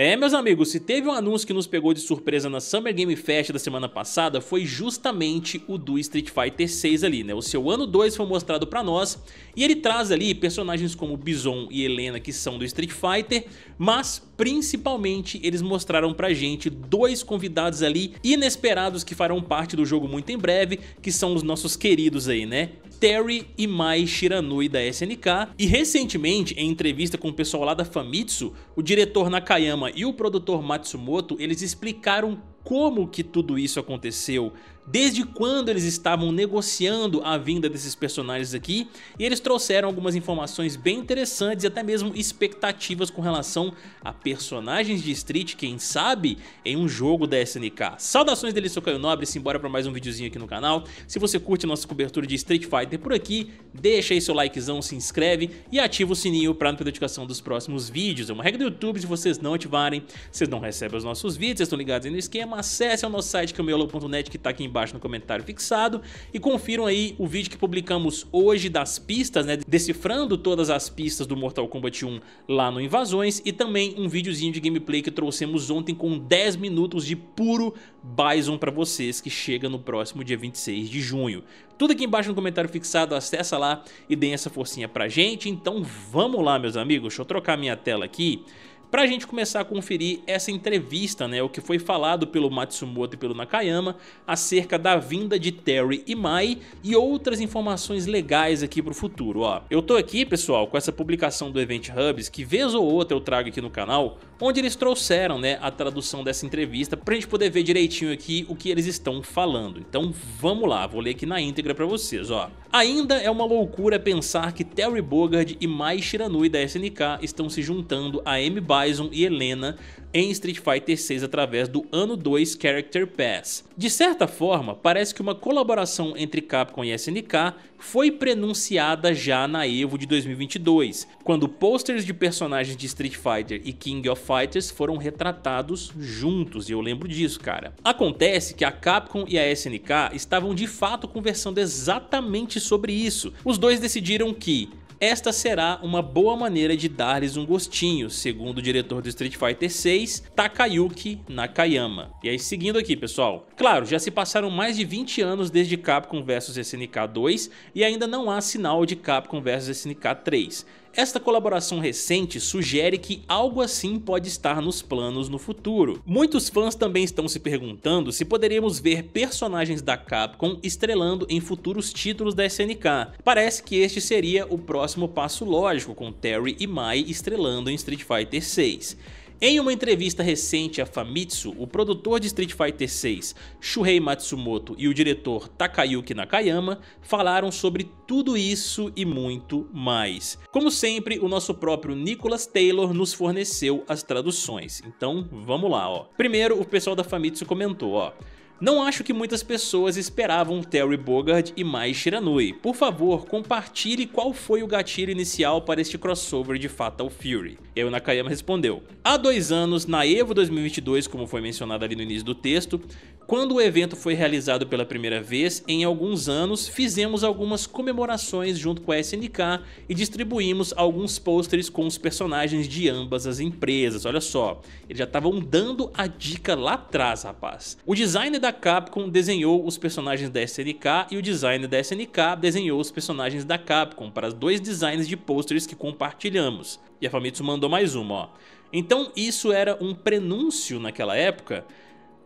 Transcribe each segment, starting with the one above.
É, meus amigos, se teve um anúncio que nos pegou de surpresa na Summer Game Fest da semana passada, foi justamente o do Street Fighter 6 ali, né? O seu ano 2 foi mostrado pra nós, e ele traz ali personagens como Bison e Helena, que são do Street Fighter, mas principalmente eles mostraram pra gente dois convidados ali inesperados que farão parte do jogo muito em breve, que são os nossos queridos aí, né? Terry e Mai Shiranui da SNK, e recentemente, em entrevista com o pessoal lá da Famitsu, o diretor Nakayama e o produtor Matsumoto, eles explicaram como que tudo isso aconteceu, desde quando eles estavam negociando a vinda desses personagens aqui, e eles trouxeram algumas informações bem interessantes e até mesmo expectativas com relação a personagens de Street, quem sabe, em um jogo da SNK. Saudações dele, sou Caio Nobre, simbora para mais um videozinho aqui no canal. Se você curte nossa cobertura de Street Fighter por aqui, deixa aí seu likezão, se inscreve e ativa o sininho para não perder notificação dos próximos vídeos. É uma regra do YouTube, se vocês não ativarem, vocês não recebem os nossos vídeos, vocês estão ligados aí no esquema, acesse ao nosso site camelo.net que está aqui embaixo no comentário fixado e confiram aí o vídeo que publicamos hoje das pistas, né, decifrando todas as pistas do Mortal Kombat 1 lá no Invasões e também um videozinho de gameplay que trouxemos ontem com 10 minutos de puro Bison para vocês que chega no próximo dia 26 de junho. Tudo aqui embaixo no comentário fixado, acessa lá e deem essa forcinha pra gente. Então vamos lá, meus amigos, deixa eu trocar minha tela aqui. Para a gente começar a conferir essa entrevista, né, o que foi falado pelo Matsumoto e pelo Nakayama acerca da vinda de Terry e Mai e outras informações legais aqui para o futuro. Ó. Eu tô aqui, pessoal, com essa publicação do Event Hubs, que vez ou outra eu trago aqui no canal, onde eles trouxeram né, a tradução dessa entrevista para a gente poder ver direitinho aqui o que eles estão falando. Então vamos lá, vou ler aqui na íntegra para vocês. Ó. Ainda é uma loucura pensar que Terry Bogard e Mai Shiranui da SNK estão se juntando a M. Bison e Helena em Street Fighter 6 através do Ano 2 Character Pass. De certa forma, parece que uma colaboração entre Capcom e SNK foi prenunciada já na EVO de 2022, quando posters de personagens de Street Fighter e King of Fighters foram retratados juntos, e eu lembro disso, cara. Acontece que a Capcom e a SNK estavam de fato conversando exatamente sobre isso. Os dois decidiram que esta será uma boa maneira de dar-lhes um gostinho, segundo o diretor do Street Fighter 6, Takayuki Nakayama. E aí seguindo aqui pessoal, claro, já se passaram mais de 20 anos desde Capcom vs SNK 2 e ainda não há sinal de Capcom vs SNK 3. Esta colaboração recente sugere que algo assim pode estar nos planos no futuro. Muitos fãs também estão se perguntando se poderíamos ver personagens da Capcom estrelando em futuros títulos da SNK. Parece que este seria o próximo passo lógico, com Terry e Mai estrelando em Street Fighter 6. Em uma entrevista recente à Famitsu, o produtor de Street Fighter VI, Shuhei Matsumoto, e o diretor Takayuki Nakayama falaram sobre tudo isso e muito mais. Como sempre, o nosso próprio Nicholas Taylor nos forneceu as traduções, então vamos lá. Ó. Primeiro, o pessoal da Famitsu comentou, ó... Não acho que muitas pessoas esperavam Terry Bogard e mais Shiranui. Por favor, compartilhe qual foi o gatilho inicial para este crossover de Fatal Fury. E o Nakayama respondeu, há dois anos, na EVO 2022, como foi mencionado ali no início do texto, quando o evento foi realizado pela primeira vez, em alguns anos, fizemos algumas comemorações junto com a SNK e distribuímos alguns pôsteres com os personagens de ambas as empresas. Olha só, eles já estavam dando a dica lá atrás, rapaz. O designer da Capcom desenhou os personagens da SNK e o designer da SNK desenhou os personagens da Capcom para os dois designs de pôsteres que compartilhamos. E a Famitsu mandou mais uma, ó. Então isso era um prenúncio naquela época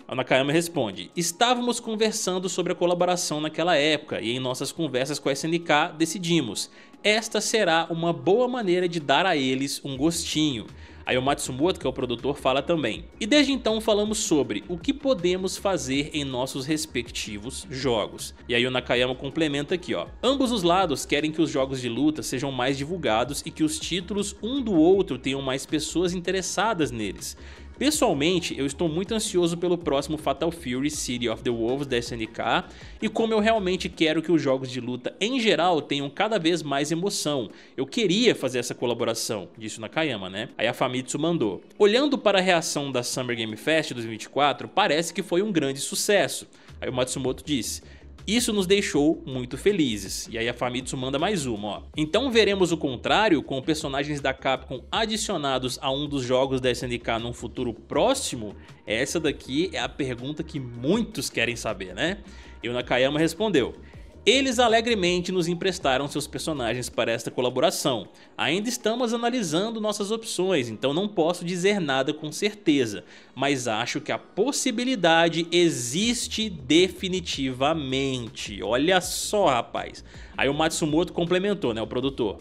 a Nakayama responde: Estávamos conversando sobre a colaboração naquela época e em nossas conversas com a SNK decidimos. Esta será uma boa maneira de dar a eles um gostinho. Aí o Matsumoto, que é o produtor, fala também. E desde então falamos sobre o que podemos fazer em nossos respectivos jogos. E aí o Nakayama complementa aqui, ó. Ambos os lados querem que os jogos de luta sejam mais divulgados e que os títulos um do outro tenham mais pessoas interessadas neles. Pessoalmente, eu estou muito ansioso pelo próximo Fatal Fury City of the Wolves da SNK e como eu realmente quero que os jogos de luta em geral tenham cada vez mais emoção. Eu queria fazer essa colaboração, disse Nakayama, né? Aí a Famitsu mandou. Olhando para a reação da Summer Game Fest 2024, parece que foi um grande sucesso. Aí o Matsumoto disse: isso nos deixou muito felizes. E aí a Famitsu manda mais uma, ó. Então veremos o contrário com personagens da Capcom adicionados a um dos jogos da SNK num futuro próximo? Essa daqui é a pergunta que muitos querem saber, né? E o Nakayama respondeu: eles alegremente nos emprestaram seus personagens para esta colaboração. Ainda estamos analisando nossas opções, então não posso dizer nada com certeza, mas acho que a possibilidade existe definitivamente. Olha só, rapaz. Aí o Matsumoto complementou, né, o produtor.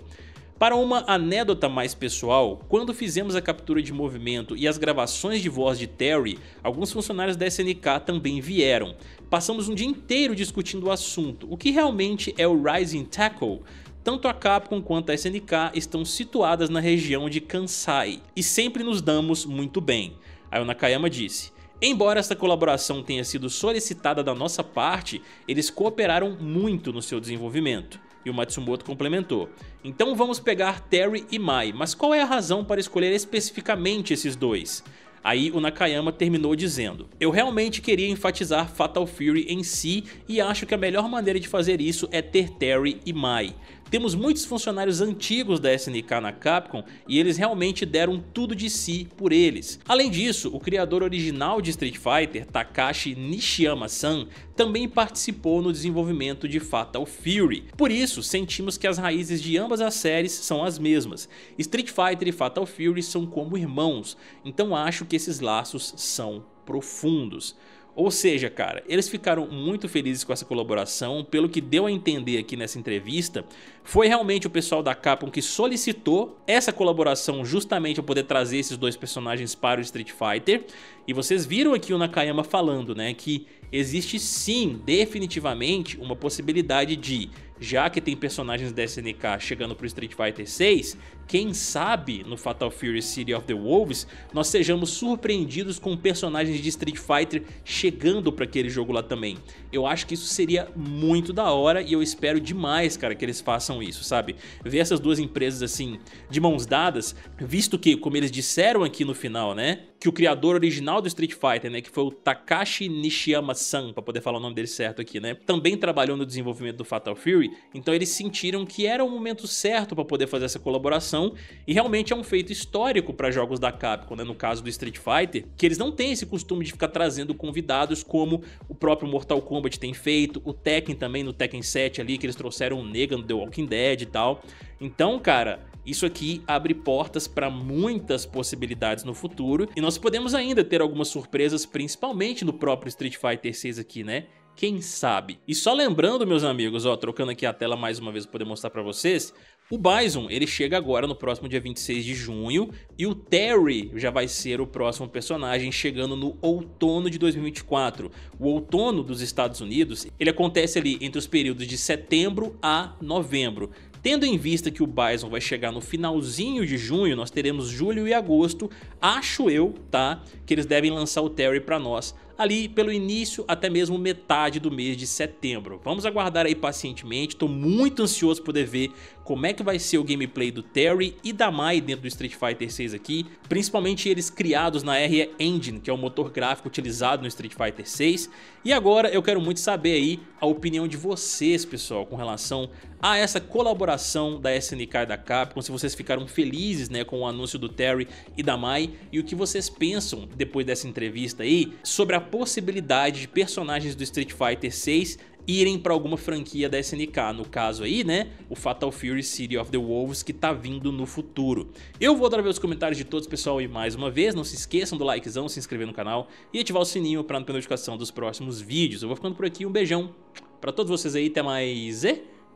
Para uma anedota mais pessoal, quando fizemos a captura de movimento e as gravações de voz de Terry, alguns funcionários da SNK também vieram. Passamos um dia inteiro discutindo o assunto, o que realmente é o Rising Tackle, tanto a Capcom quanto a SNK estão situadas na região de Kansai, e sempre nos damos muito bem. Aí o Nakayama disse, Embora esta colaboração tenha sido solicitada da nossa parte, eles cooperaram muito no seu desenvolvimento e o Matsumoto complementou. Então vamos pegar Terry e Mai, mas qual é a razão para escolher especificamente esses dois? Aí o Nakayama terminou dizendo: Eu realmente queria enfatizar Fatal Fury em si e acho que a melhor maneira de fazer isso é ter Terry e Mai. Temos muitos funcionários antigos da SNK na Capcom e eles realmente deram tudo de si por eles. Além disso, o criador original de Street Fighter, Takashi Nishiyama-san, também participou no desenvolvimento de Fatal Fury. Por isso, sentimos que as raízes de ambas as séries são as mesmas. Street Fighter e Fatal Fury são como irmãos, então acho que esses laços são profundos. Ou seja, cara, eles ficaram muito felizes com essa colaboração. Pelo que deu a entender aqui nessa entrevista, foi realmente o pessoal da Capcom que solicitou essa colaboração justamente para poder trazer esses dois personagens para o Street Fighter. E vocês viram aqui o Nakayama falando, né, que existe sim, definitivamente, uma possibilidade de já que tem personagens da SNK chegando pro Street Fighter 6, quem sabe no Fatal Fury City of the Wolves nós sejamos surpreendidos com personagens de Street Fighter chegando para aquele jogo lá também. Eu acho que isso seria muito da hora e eu espero demais, cara, que eles façam isso, sabe? Ver essas duas empresas assim de mãos dadas, visto que, como eles disseram aqui no final, né, que o criador original do Street Fighter, né, que foi o Takashi Nishiyama-san, para poder falar o nome dele certo aqui, né, também trabalhou no desenvolvimento do Fatal Fury então eles sentiram que era o momento certo para poder fazer essa colaboração e realmente é um feito histórico para jogos da Capcom, né? no caso do Street Fighter, que eles não têm esse costume de ficar trazendo convidados como o próprio Mortal Kombat tem feito, o Tekken também no Tekken 7 ali, que eles trouxeram o Negan no The Walking Dead e tal. Então, cara, isso aqui abre portas para muitas possibilidades no futuro e nós podemos ainda ter algumas surpresas, principalmente no próprio Street Fighter 6 aqui, né? Quem sabe? E só lembrando, meus amigos, ó, trocando aqui a tela mais uma vez para poder mostrar para vocês, o Bison, ele chega agora no próximo dia 26 de junho e o Terry já vai ser o próximo personagem chegando no outono de 2024. O outono dos Estados Unidos, ele acontece ali entre os períodos de setembro a novembro. Tendo em vista que o Bison vai chegar no finalzinho de junho, nós teremos julho e agosto, acho eu, tá, que eles devem lançar o Terry para nós ali pelo início até mesmo metade do mês de setembro. Vamos aguardar aí pacientemente, estou muito ansioso poder ver como é que vai ser o gameplay do Terry e da Mai dentro do Street Fighter 6 aqui, principalmente eles criados na RE Engine, que é o motor gráfico utilizado no Street Fighter 6. E agora eu quero muito saber aí a opinião de vocês, pessoal, com relação a essa colaboração da SNK e da Capcom, se vocês ficaram felizes né, com o anúncio do Terry e da Mai e o que vocês pensam depois dessa entrevista aí sobre a possibilidade de personagens do Street Fighter 6 irem para alguma franquia da SNK, no caso aí, né, o Fatal Fury City of the Wolves que tá vindo no futuro. Eu vou dar ver os comentários de todos, pessoal, e mais uma vez, não se esqueçam do likezão, se inscrever no canal e ativar o sininho para não perder notificação dos próximos vídeos. Eu vou ficando por aqui, um beijão para todos vocês aí, até mais e...